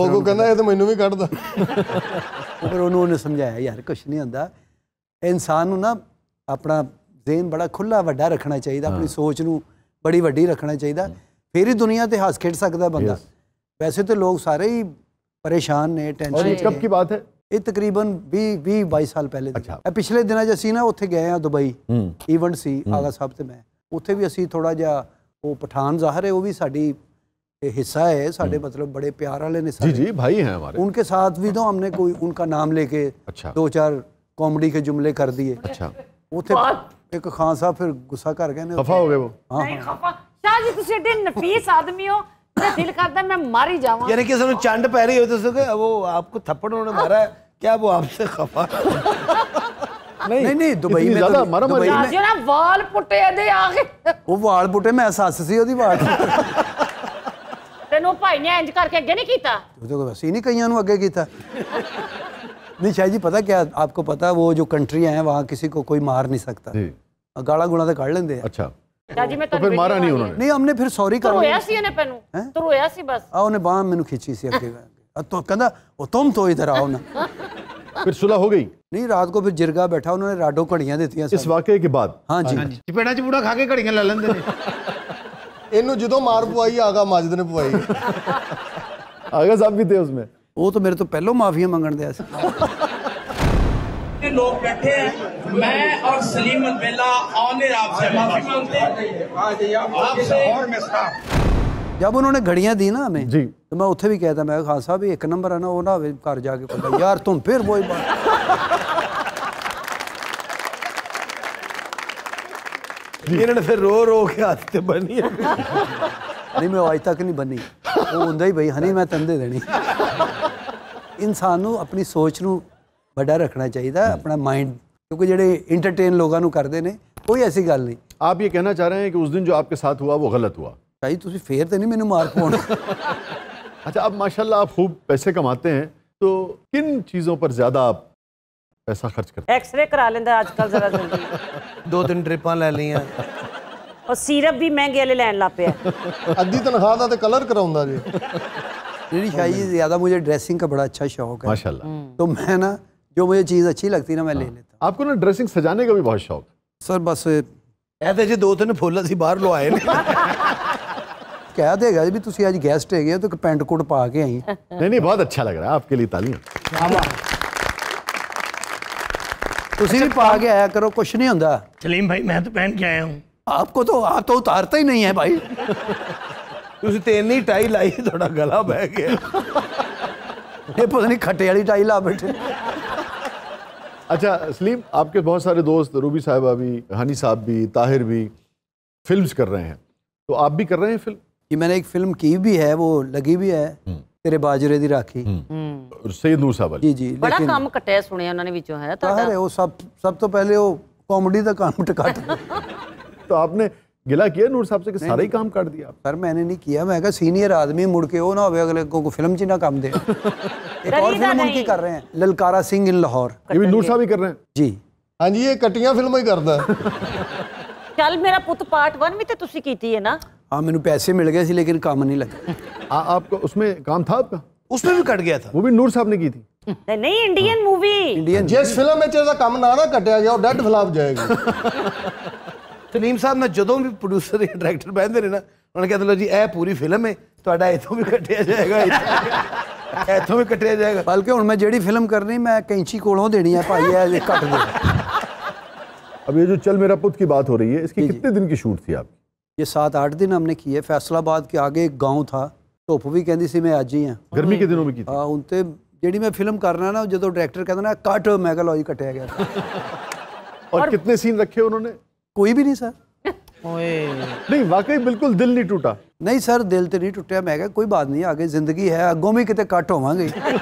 Speaker 3: ਉਹ ਕੋ ਕਹਿੰਦਾ ਇਹ ਤਾਂ ਮੈਨੂੰ ਵੀ ਕੱਢਦਾ
Speaker 2: ਪਰ ਉਹਨੂੰ ਉਹਨੇ ਸਮਝਾਇਆ ਯਾਰ ਕੁਝ ਨਹੀਂ ਹੁੰਦਾ ਇਨਸਾਨ ਨੂੰ ਨਾ ਆਪਣਾ ਜ਼ੇਨ ਬੜਾ ਖੁੱਲਾ ਵੱਡਾ ਰੱਖਣਾ ਚਾਹੀਦਾ ਆਪਣੀ ਸੋਚ ਨੂੰ ਬੜੀ ਵੱਡੀ ਰੱਖਣਾ ਚਾਹੀਦਾ ਫੇਰ ਹੀ ਦੁਨੀਆ ਤੇ ਹੱਸ ਖੇਡ ਸਕਦਾ ਬੰਦਾ ਵੈਸੇ ਤੇ ਲੋਕ ਸਾਰੇ ਹੀ ਪਰੇਸ਼ਾਨ ਨੇ ਟੈਨਸ਼ਨ ਔਰ ਇਹ ਕਬ ਕੀ ਬਾਤ ਹੈ ਇਹ ਤਕਰੀਬਨ 20 20 22 ਸਾਲ ਪਹਿਲੇ ਦੀ ਇਹ ਪਿਛਲੇ ਦਿਨਾਂ 'ਚ ਅਸੀਂ ਨਾ ਉੱਥੇ ਗਏ ਆ ਦੁਬਈ ਇਵੈਂਟ ਸੀ ਆਗਾ ਸਾਹਿਬ ਤੇ ਮੈਂ ਉੱਥੇ ਵੀ ਅਸੀਂ ਥੋੜਾ ਜਿਹਾ ਉਹ ਪਠਾਨ ਜ਼ਾਹਰ ਹੈ ਉਹ ਵੀ ਸਾਡੀ हिस्सा है साढ़े हम्म। मतलब बड़े प्यार वाले ने जी जी भाई हैं हमारे उनके साथ भी तो हमने कोई उनका नाम लेके अच्छा दो चार कॉमेडी के जुमले कर दिए अच्छा वो थे एक खान साहब फिर गुस्सा
Speaker 3: कर गए खफा हो गए वो ਹਾਂ हाँ, नहीं
Speaker 4: हाँ। खफा ਸ਼ਾਹ जी ਤੁਸੀਂ ਏਡੇ नफीस आदमी हो ਤੇ दिल करता मैं ਮਰ ही ਜਾਵਾਂ यानी कि सुनो
Speaker 3: ਚੰਡ ਪੈ रही हो तो ਕਿ वो आपको थप्पड़ उन्होंने मारा है क्या वो आपसे खफा नहीं नहीं नहीं दुबई में ज्यादा मरा तो मरा
Speaker 4: ना वाल पुटे दे आगे
Speaker 2: वो वाल पुटे मैं सस सी ओदी वाल
Speaker 4: ਤੈਨੂੰ ਭਾਈ ਨੇ ਇੰਜ ਕਰਕੇ ਅੱਗੇ ਨਹੀਂ ਕੀਤਾ
Speaker 2: ਤੂੰ ਤਾਂ ਵੈਸੇ ਹੀ ਨਹੀਂ नहीं शाह जी पता क्या आपको पता वो जो कंट्रियां हैं वहाँ किसी को कोई मार नहीं सकता गाला गुणा तो काट लेंगे अच्छा
Speaker 4: ਜੀ ਮੈਂ ਤਾਂ ਫਿਰ ਮਾਰਾ ਨਹੀਂ ਉਹਨਾਂ ਨੇ ਨਹੀਂ
Speaker 2: ਹਮਨੇ ਫਿਰ ਸੌਰੀ ਕਰ ਰੋਇਆ ਸੀ तो कहना वो तुम तो इधर आओ ना
Speaker 3: फिर सुलह
Speaker 2: हो गई नहीं रात को फिर जिरगा बैठा उन्होंने राडो घड़ियां देती इस वाकये के बाद हाँ जी
Speaker 3: चपेटा चपूटा खा के घड़ियां ला लेंगे ਇਹਨੂੰ ਜਦੋਂ ਮਾਰ ਪਵਾਈ ਆਗਾ ਮਾਜਦ ਨੇ ਪਵਾਈ
Speaker 2: ਆਗਾ ਸਾਹਿਬ ਵੀ ਤੇ ਉਸਮੇ ਉਹ ਤਾਂ ਮੇਰੇ ਤੋਂ ਪਹਿਲਾਂ ਮਾਫੀਆਂ ਮੰਗਣ ਦੇ
Speaker 3: लोग बैठे हैं मैं और सलीम ऑनर आपसे
Speaker 2: माफी
Speaker 4: मांगते
Speaker 2: जब उन्होंने घड़ियां दी ना हमें जी तो मैं उत्थे भी कहता मैं खान साहब एक नंबर है ना वो ना घर जाके यार तुम फिर वही बात इन्होंने फिर रो रो के आदत बनी है
Speaker 4: नहीं
Speaker 2: मैं आज तक नहीं बनी वो होंगे ही भाई हनी मैं तंदे देनी इंसान अपनी सोच ਨੂੰ ਵੱਡਾ ਰੱਖਣਾ ਚਾਹੀਦਾ ਆਪਣਾ ਮਾਈਂਡ क्योंकि ਜਿਹੜੇ ਇੰਟਰਟੇਨ ਲੋਕਾਂ ਨੂੰ ਕਰਦੇ ਨੇ ਕੋਈ ਐਸੀ ਗੱਲ ਨਹੀਂ
Speaker 1: आप ये कहना चाह रहे हैं कि उस दिन जो आपके साथ हुआ वो गलत हुआ ਭਾਈ ਤੁਸੀਂ ਫੇਰ ਤੇ ਨਹੀਂ ਮੈਨੂੰ ਮਾਰ ਪਾਉਣਾ अच्छा अब माशाल्लाह आप खूब पैसे कमाते हैं तो किन चीज़ों पर ज़्यादा आप पैसा खर्च कर
Speaker 4: एक्सरे करा लेंदा आजकल जरा जल्दी
Speaker 1: दो तीन ट्रिपां ले ली हैं
Speaker 4: और सिरप भी महंगे वाले लैन ला पे अद्धी
Speaker 3: तनख्वाह दा ते कलर कराउंदा जी
Speaker 2: ਜਿਹੜੀ ਸ਼ਾਈ ज्यादा मुझे ड्रेसिंग का बड़ा अच्छा शौक है माशाल्लाह तो मैं ना जो मुझे चीज़ अच्छी लगती ना मैं ले लेता आपको ना ड्रेसिंग सजाने का भी बहुत शौक सर बस ਇਹਦੇ ਜੇ ਦੋ ਤਿੰਨ ਫੁੱਲ ਅਸੀਂ ਬਾਹਰ ਲਵਾਏ ਨੇ ਕਹਿ ਦੇਗਾ ਵੀ ਤੁਸੀਂ ਅੱਜ ਗੈਸਟ ਹੈਗੇ ਹੋ ਤਾਂ ਪੈਂਟ ਕੋਟ ਪਾ ਕੇ नहीं ਨਹੀਂ ਨਹੀਂ ਬਹੁਤ ਅੱਛਾ ਲੱਗ ਰਿਹਾ ਆਪਕੇ ਲਈ
Speaker 3: ਤਾਲੀਆਂ
Speaker 2: ਤੁਸੀਂ ਵੀ ਪਾ ਕੇ ਆਇਆ ਕਰੋ ਕੁਛ ਹੁੰਦਾ सलीम ਤੁਸੀਂ ਤੇ ਇੰਨੀ ਟਾਈ ਲਾਈ ਤੁਹਾਡਾ
Speaker 1: ਗਲਾ ਬਹਿ ਗਿਆ अच्छा सलीम आपके बहुत सारे दोस्त रूबी साहिबा भी हनी साहब भी ताहिर भी फिल्म्स कर रहे हैं तो आप भी कर रहे हैं फिल्म कि मैंने एक फिल्म की भी है वो
Speaker 2: लगी भी है हम्म। ਤੇਰੇ ਬਾਜਰੇ ਦੀ ਰਾਖੀ
Speaker 4: ਹੂੰ
Speaker 2: ਸੈਦ ਨੂਸਾ काम ललकारा सिंह इन लाहौर नूर साहब ही कर रहे हैं जी हाँ जी ये फिल्म ही करता
Speaker 4: चल मेरा पुत पार्ट वन भी तो की ना
Speaker 2: हाँ मैंने पैसे मिल गए थे लेकिन काम नहीं लगे आपका
Speaker 1: उसमें काम था आपका उसमें भी कट गया था वो भी नूर साहब ने की थी नहीं इंडियन मूवी इंडियन जिस फिल्म में चेहरा काम ना ना कटिया गया और डेड फ्लॉप जाएगा सलीम
Speaker 3: साहब मैं जो भी प्रोड्यूसर या डायरेक्टर बहन देने ना उन्होंने कहते लो जी ए पूरी फिल्म है तो इतों भी कटिया जाएगा इतों भी कटिया जाएगा बल्कि हूँ मैं जड़ी फिल्म करनी मैं कैंची को
Speaker 1: देनी है भाई है कट दे (laughs) अब ये जो चल मेरा पुत की बात हो रही है इसकी कितने दिन की शूट थी आपकी
Speaker 2: ये सात आठ दिन हमने किए फैसलाबाद के आगे एक गांव था धुप भी कहती सी मैं अज ही हाँ गर्मी के दिनों में की हाँ हूँ जी मैं फिल्म करना ना जो डायरेक्टर कहता ना कट मैं लो ही कटिया गया और कितने सीन रखे उन्होंने कोई भी नहीं सर नहीं वाकई बिल्कुल दिल नहीं टूटा नहीं सर दिल तो नहीं टूटा मैं कोई बात नहीं आगे जिंदगी है अगो भी कितने कट होवे नहीं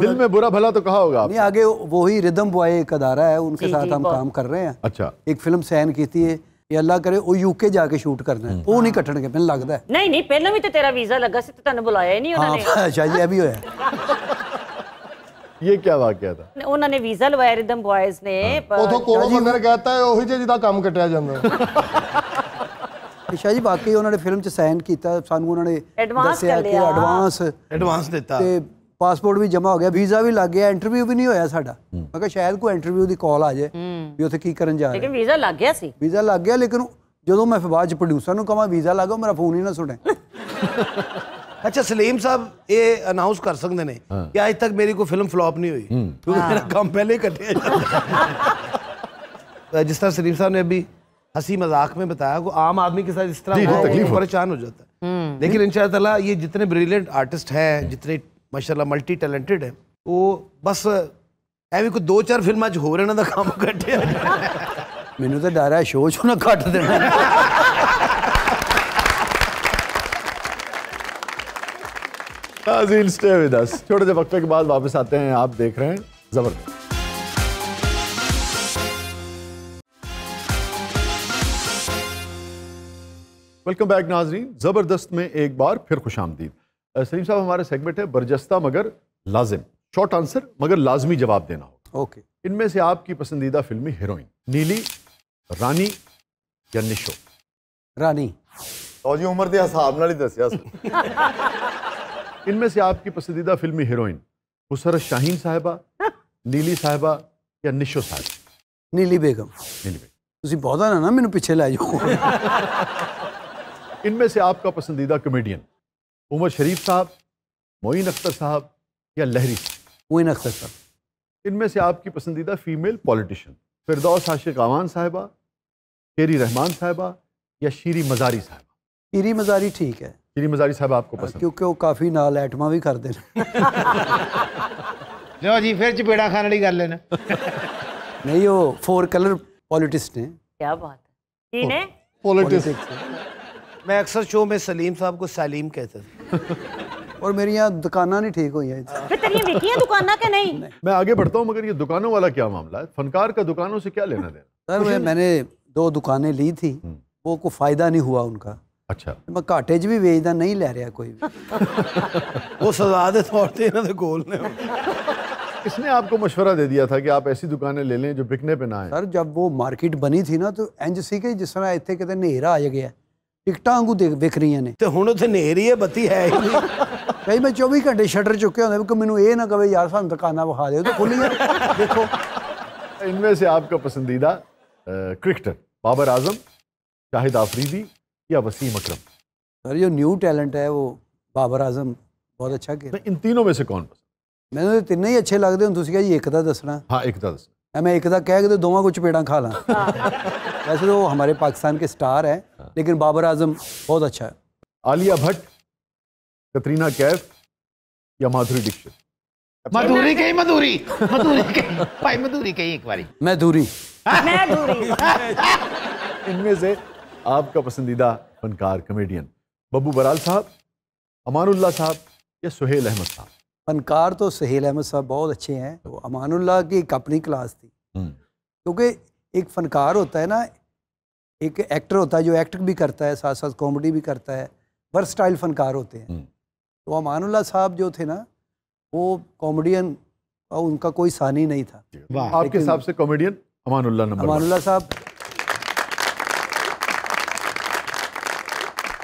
Speaker 2: दिल में बुरा भला तो कहा होगा नहीं आगे वही रिदम बॉय एक अदारा है उनके साथ हम काम कर रहे हैं अच्छा एक फिल्म सहन की थी ਇਹ ਅੱਲਾ ਕਰੇ ਉਹ ਯੂਕੇ ਜਾ ਕੇ ਸ਼ੂਟ ਕਰਨਾ ਉਹ ਨਹੀਂ ਕੱਟਣਗੇ ਮੈਨੂੰ ਲੱਗਦਾ
Speaker 4: ਨਹੀਂ ਨਹੀਂ ਪਹਿਲਾਂ ਵੀ ਤੇ ਤੇਰਾ ਵੀਜ਼ਾ ਲੱਗਾ ਸੀ ਤੇ ਤੁਹਾਨੂੰ ਬੁਲਾਇਆ ਹੀ ਨਹੀਂ ਉਹਨਾਂ ਨੇ ਹਾਂ
Speaker 1: ਸ਼ਾਇਦ ਇਹ ਵੀ ਹੋਇਆ ਇਹ ਕੀ ਵਾਕਿਆ ਦਾ
Speaker 4: ਉਹਨਾਂ ਨੇ ਵੀਜ਼ਾ ਲਵਾਇਆ ਰਿਦਮ ਬॉयਜ਼ ਨੇ ਤੋਂ ਕੋਲ
Speaker 3: ਮੰਦਰ ਕਹਤਾ ਹੈ ਉਹੀ ਜਿਹਦਾ
Speaker 2: ਕੰਮ ਕੱਟਿਆ ਜਾਂਦਾ ਸ਼ਾਹ ਜੀ ਵਾਕਈ ਉਹਨਾਂ ਨੇ ਫਿਲਮ 'ਚ ਸਾਈਨ ਕੀਤਾ ਸਾਨੂੰ ਉਹਨਾਂ ਨੇ ਦੱਸਿਆ ਕਿ ਐਡਵਾਂਸ ਐਡਵਾਂਸ ਦਿੱਤਾ ਤੇ ਪਾਸਪੋਰਟ ਵੀ ਜਮਾ ਹੋ ਗਿਆ ਵੀਜ਼ਾ ਵੀ ਲੱਗ ਗਿਆ ਇੰਟਰਵਿਊ ਵੀ ਨਹੀਂ ਹੋਇਆ ਸਾਡਾ ਮੈਂ ਕਿਹਾ ਸ਼ਾਇਦ ਕੋਈ ਇੰਟਰਵਿਊ ਦੀ ਕਾਲ ਆ ਜਾਏ ਵੀ ਉੱਥੇ ਕੀ ਕਰਨ ਜਾ लेकिन
Speaker 4: वीजा लग गया सी
Speaker 2: वीजा लग गया लेकिन ਲੇਕਿਨ ਜਦੋਂ ਮੈਂ ਬਾਅਦ ਚ प्रोड्यूसर नु कहवा वीजा ਲੱਗੋ मेरा फोन ही ना सुने (laughs)
Speaker 3: अच्छा सलीम साहब ये अनाउंस कर सकते ने हाँ। कि आज तक मेरी कोई फिल्म फ्लॉप नहीं हुई हम्म। क्योंकि हाँ। मेरा काम पहले कटे तो जिस तरह सलीम साहब ने अभी हंसी मजाक में बताया को आम आदमी के साथ इस तरह परेशान हो जाता है हम्म। लेकिन इन ये जितने ब्रिलियंट आर्टिस्ट हैं जितने माशाला मल्टी टैलेंटेड है वो बस एवं कोई दो चार फिल्म च हो रहे इन्हों का तो काम कट मैनू तो डर
Speaker 1: है शो चो ना कट देना छोटे से वक्त के बाद वापस आते हैं आप देख रहे हैं जबरदस्त वेलकम बैक नाजरीन जबरदस्त में एक बार फिर खुश आमदीद सलीम साहब हमारा सेगमेंट है बर्जस्ता मगर लाजिम शॉर्ट आंसर मगर लाजमी जवाब देना होगा ओके इनमें से आपकी पसंदीदा फिल्मी हीरोइन नीली रानी या निशो रानी तो जी उम्र ਦੇ ਹਿਸਾਬ (laughs) इनमें से आपकी पसंदीदा फिल्मी हीरोइन हुसर शाहीन साहबा नीली साहबा या निशो साहब नीली बेगम नीली बेगम ਤੁਸੀਂ ਬਹੁਤਾ ਨਾ ਮੈਨੂੰ ਪਿੱਛੇ इनमें से आपका पसंदीदा कॉमेडियन उमर शरीफ साहब मोइन अख्तर साहब या लहरी मोइन अख्तर साहब इनमें से आपकी पसंदीदा फीमेल पॉलिटिशियन फिरदौस आशिक अवान साहिबा शेरी रहमान साहिबा या शीरी मजारी साहिबा शीरी मजारी ठीक है शीरी मजारी
Speaker 2: साहब आपको हाँ, पसंद क्योंकि वो काफ़ी नाल एटमा भी करते हैं (laughs) लो जी
Speaker 3: फिर चपेड़ा खाने की गल (laughs)
Speaker 2: नहीं वो फोर कलर पॉलिटिस्ट हैं
Speaker 3: क्या बात है पॉलिटिक्स मैं अक्सर शो में सलीम साहब को सलीम
Speaker 1: कहते थे और मेरी यहाँ दुकाना नहीं ठीक हुई है
Speaker 4: दुकाना के नहीं
Speaker 1: मैं आगे बढ़ता हूँ मगर ये दुकानों वाला क्या मामला है फनकार का दुकानों से क्या लेना देना सर मैं मैंने
Speaker 2: दो दुकानें ली थी हम्म। वो को फायदा नहीं हुआ उनका अच्छा मैं ਘਾਟੇ भी बेचता नहीं ले
Speaker 1: रहा कोई भी (laughs) वो सजा दे ਦੇ ਤੌਰ ਤੇ ਇਹਨਾਂ ਦੇ इसने आपको मशवरा दे दिया था कि आप ऐसी दुकानें ले लें जो बिकने पे ना आए सर जब वो मार्केट बनी थी ना तो
Speaker 2: एनजीसी के जिस तरह इतने कहते नेहरा आ गया टिकट वागू ਦੇਖ ਵੇਖ रही ने तो हूँ ਉੱਥੇ ਨੇਰ ਹੀ ਹੈ ਬੱਤੀ ਹੈ ਹੀ ਨਹੀਂ ਕਈ ਮੈਂ 24 ਘੰਟੇ ਸ਼ਟਰ ਚੁੱਕੇ ਹੁੰਦੇ ਕਿ ਮੈਨੂੰ ਇਹ ਨਾ ਕਵੇ ਯਾਰ ਸਾਨੂੰ ਦੁਕਾਨਾਂ
Speaker 1: ਵਿਖਾ इनमें से आपका पसंदीदा क्रिकेटर बाबर आजम शाहिद आफरीदी या वसीम अकरम सर जो न्यू टैलेंट है
Speaker 2: वो बाबर आजम बहुत अच्छा इन तीनों में से कौन पसंद मैंने तीन ही अच्छे लगते हूँ तुम एक दसना हाँ एक दसना मैं एक कह के तो दोवों को चपेड़ा खा ला (laughs) हाँ। वैसे तो हमारे पाकिस्तान के स्टार हैं लेकिन बाबर आजम बहुत अच्छा है आलिया भट्ट
Speaker 1: कतरीना कैफ या माधुरी दीक्षित
Speaker 3: मधुरी कही मधुरी मधुरी कही भाई मधुरी कही एक बारी मैं दूरी मैं
Speaker 1: (laughs) इनमें से आपका पसंदीदा फनकार कमेडियन बब्बू बराल साहब अमानुल्ला साहब या सुहेल अहमद साहब फनकार तो सहेल अहमद साहब बहुत अच्छे हैं
Speaker 2: वो अमानुल्ला की एक अपनी क्लास थी हम्म। क्योंकि एक फनकार होता है ना एक एक्टर होता है जो एक्ट भी करता है साथ साथ कॉमेडी भी करता है स्टाइल फनकार होते हैं हम्म। तो अमानुल्ला साहब जो थे ना वो कॉमेडियन और
Speaker 1: उनका कोई सानी नहीं था आपके हिसाब से कॉमेडियन अमानुल्ला नंबर अमानुल्ला साहब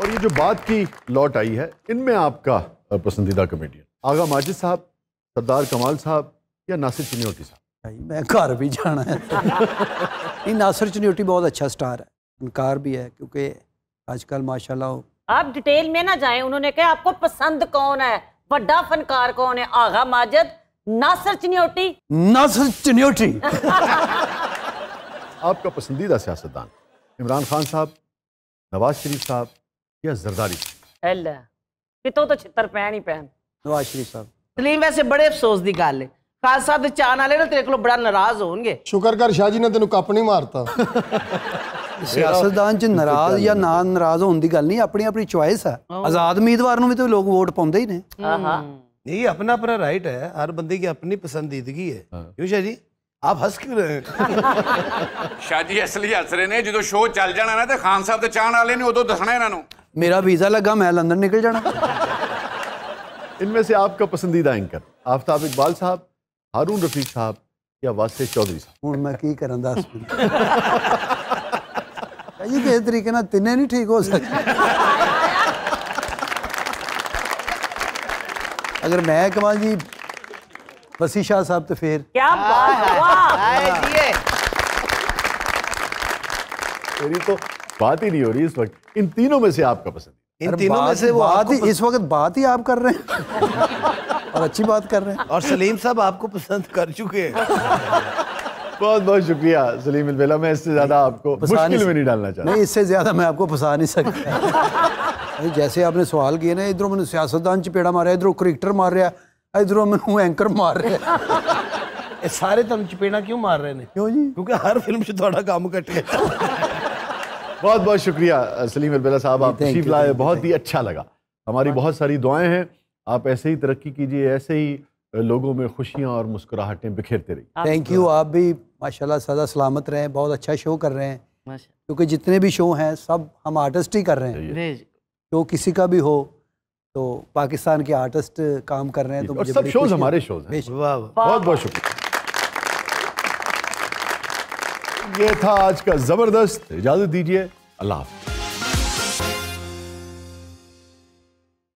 Speaker 1: और ये जो बात की लौट आई है इनमें आपका पसंदीदा कॉमेडियन आगा माजिद साहब सरदार कमाल साहब या नासिर चनियोटी साहब मैं घर भी जाना है नहीं नासिर चनियोटी बहुत अच्छा
Speaker 2: स्टार है इनकार भी है क्योंकि आजकल माशाल्लाह
Speaker 4: आप डिटेल में ना जाएं उन्होंने कहा आपको पसंद कौन है बड़ा फनकार कौन है आगा माजिद नासिर चनियोटी
Speaker 1: नासिर चनियोटी आपका पसंदीदा सियासतदान इमरान खान साहब नवाज शरीफ साहब या जरदारी
Speaker 4: अल्लाह कितो तो छितर पहन ही पहन नवाज शरीफ साहब ਸਲੀਮ ਵੈਸੇ ਬੜੇ ਅਫਸੋਸ ਦੀ ਗੱਲ ਹੈ ਖਾਲਸਾ ਦੇ ਚਾਹਣ ਵਾਲੇ ਨਾ ਤੇਰੇ ਕੋਲੋਂ ਬੜਾ ਨਾਰਾਜ਼ ਹੋਣਗੇ
Speaker 3: ਸ਼ੁਕਰ ਕਰ ਸ਼ਾਹ ਜੀ ਨੇ ਤੈਨੂੰ ਕੱਪ ਨਹੀਂ ਮਾਰਤਾ ਸਿਆਸਤਦਾਨ ਚ ਨਾਰਾਜ਼ ਜਾਂ
Speaker 2: ਨਾ ਨਾਰਾਜ਼ ਹੋਣ ਦੀ ਗੱਲ ਨਹੀਂ ਆਪਣੀ ਆਪਣੀ ਚੁਆਇਸ ਹੈ ਆਜ਼ਾਦ ਉਮੀਦਵਾਰ
Speaker 3: ਨੂੰ ਵੀ ਤਾਂ ਲੋਕ ਵੋਟ ਪਾਉਂਦੇ ਹੀ ਨੇ ਹਾਂ ਹਾਂ नहीं अपना अपना राइट है हर बंदे की अपनी पसंदीदगी है क्यों शाह जी आप हंस क्यों रहे हैं
Speaker 1: शाह जी असली हंस रहे ने जो शो चल जाना ना तो खान साहब तो चाहने वाले ने उदो दसना इन्हों मेरा वीजा लगा मैं लंदन निकल जाना इनमें से आपका पसंदीदा एंकर आफ्ताब इकबाल साहब हारून रफीक साहब या वासे चौधरी साहब हूँ मैं की कर दस
Speaker 2: तरीके ना तिने नहीं ठीक हो सकते अगर मैं कमाल जी वसी शाह साहब
Speaker 1: तो फिर
Speaker 4: क्या बात है
Speaker 1: मेरी तो बात ही नहीं हो रही इस वक्त इन तीनों में से आपका पसंद इन तीनों में से वो बात ही इस वक्त बात ही आप कर रहे हैं (laughs) और अच्छी बात कर रहे हैं और सलीम साहब आपको पसंद कर चुके हैं (laughs) बहुत बहुत शुक्रिया सलीम अलबेला मैं इससे ज़्यादा आपको मुश्किल में नहीं डालना चाहता
Speaker 2: नहीं इससे ज़्यादा मैं आपको फंसा नहीं सकता (laughs) जैसे आपने सवाल किए ना इधरों मैंने सियासतदान चपेड़ा मारा इधरों क्रिकेटर मार रहा है इधरों मैंने एंकर मार रहा
Speaker 3: है सारे तुम चपेड़ा क्यों मार रहे हैं क्यों जी क्योंकि हर फिल्म से थोड़ा काम कट गया
Speaker 1: बहुत बहुत शुक्रिया सलीम अलबेला साहब आप तशीफ लाए बहुत ही अच्छा लगा हमारी बहुत सारी दुआएं हैं आप ऐसे ही तरक्की कीजिए ऐसे ही लोगों में खुशियाँ और मुस्कुराहटें बिखेरते रहिए थैंक
Speaker 2: यू आप भी माशाल्लाह सदा सलामत रहे बहुत अच्छा शो कर रहे हैं क्योंकि जितने भी शो हैं सब हम आर्टिस्ट ही कर रहे हैं शो किसी का भी हो तो पाकिस्तान के आर्टिस्ट काम कर रहे हैं तो सब शोज हमारे शोज
Speaker 3: हैं बहुत बहुत शुक्रिया
Speaker 1: ये था आज का ज़बरदस्त इजाज़त दीजिए अल्लाह